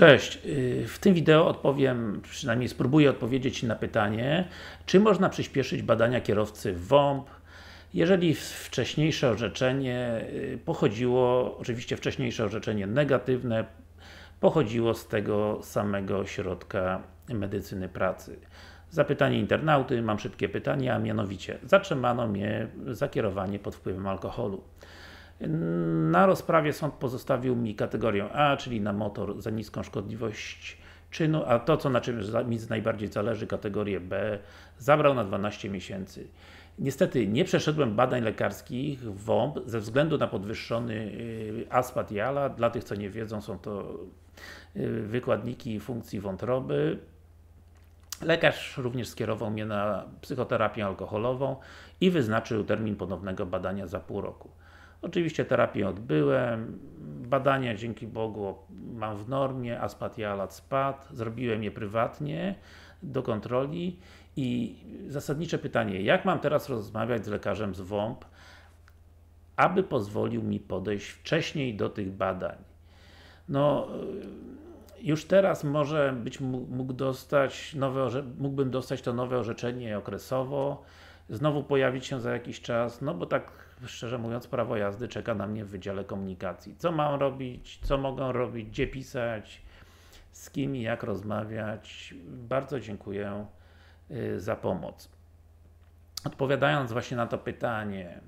Cześć, y, w tym wideo odpowiem, przynajmniej spróbuję odpowiedzieć na pytanie, czy można przyspieszyć badania kierowcy WOMP, jeżeli wcześniejsze orzeczenie y, pochodziło, oczywiście wcześniejsze orzeczenie negatywne, pochodziło z tego samego środka medycyny pracy. Zapytanie internauty, mam szybkie pytanie, a mianowicie, zatrzymano mnie za kierowanie pod wpływem alkoholu. Na rozprawie sąd pozostawił mi kategorię A, czyli na motor za niską szkodliwość czynu, a to, co na czym mi najbardziej zależy, kategorię B, zabrał na 12 miesięcy. Niestety nie przeszedłem badań lekarskich w WOMP ze względu na podwyższony y, aspat jala. Dla tych, co nie wiedzą, są to y, wykładniki funkcji wątroby. Lekarz również skierował mnie na psychoterapię alkoholową i wyznaczył termin ponownego badania za pół roku. Oczywiście terapię odbyłem, badania dzięki Bogu mam w normie, aspatialat spadł, zrobiłem je prywatnie do kontroli i zasadnicze pytanie, jak mam teraz rozmawiać z lekarzem z WOMP, aby pozwolił mi podejść wcześniej do tych badań? No, już teraz może być mógł dostać nowe, mógłbym dostać to nowe orzeczenie okresowo, znowu pojawić się za jakiś czas, no bo tak szczerze mówiąc prawo jazdy czeka na mnie w Wydziale Komunikacji. Co mam robić, co mogę robić, gdzie pisać, z kim i jak rozmawiać. Bardzo dziękuję y, za pomoc. Odpowiadając właśnie na to pytanie,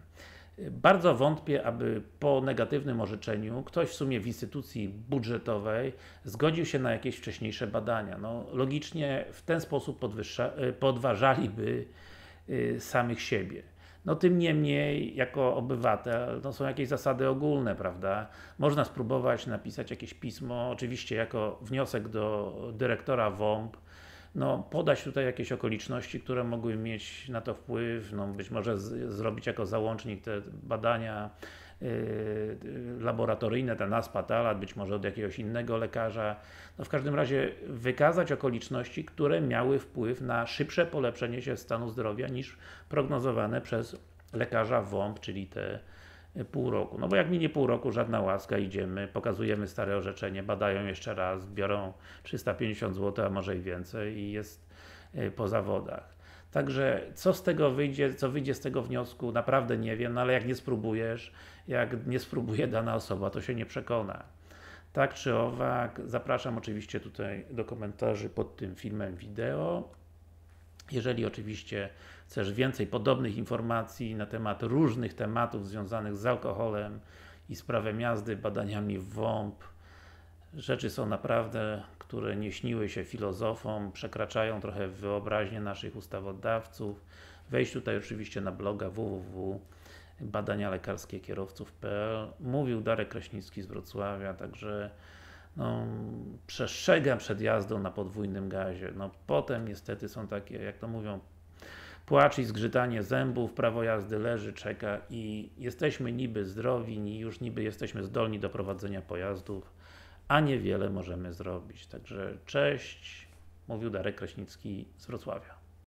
bardzo wątpię, aby po negatywnym orzeczeniu ktoś w sumie w instytucji budżetowej zgodził się na jakieś wcześniejsze badania. No, logicznie w ten sposób y, podważaliby Y, samych siebie. No tym niemniej, jako obywatel, no są jakieś zasady ogólne, prawda? Można spróbować napisać jakieś pismo, oczywiście jako wniosek do dyrektora WOMP, no, podać tutaj jakieś okoliczności, które mogły mieć na to wpływ, no, być może zrobić jako załącznik te badania Y, laboratoryjne, ten aspatalat, być może od jakiegoś innego lekarza. No w każdym razie wykazać okoliczności, które miały wpływ na szybsze polepszenie się stanu zdrowia niż prognozowane przez lekarza WOMP, czyli te y, pół roku. No bo jak minie pół roku, żadna łaska, idziemy, pokazujemy stare orzeczenie, badają jeszcze raz, biorą 350 zł, a może i więcej i jest y, po zawodach. Także co z tego wyjdzie, co wyjdzie z tego wniosku, naprawdę nie wiem, no ale jak nie spróbujesz, jak nie spróbuje dana osoba, to się nie przekona. Tak czy owak, zapraszam oczywiście tutaj do komentarzy pod tym filmem wideo. Jeżeli oczywiście chcesz więcej podobnych informacji na temat różnych tematów związanych z alkoholem i z prawem jazdy, badaniami WOMP, rzeczy są naprawdę które nie śniły się filozofom, przekraczają trochę wyobraźnię naszych ustawodawców. Wejdź tutaj oczywiście na bloga www badania lekarskie Mówił Darek Kraśnicki z Wrocławia, także no, przestrzegam przed jazdą na podwójnym gazie. No, potem niestety są takie, jak to mówią, płacz i zgrzytanie zębów, prawo jazdy leży, czeka i jesteśmy niby zdrowi, już niby jesteśmy zdolni do prowadzenia pojazdów, a niewiele możemy zrobić. Także cześć, mówił Darek Kraśnicki z Wrocławia.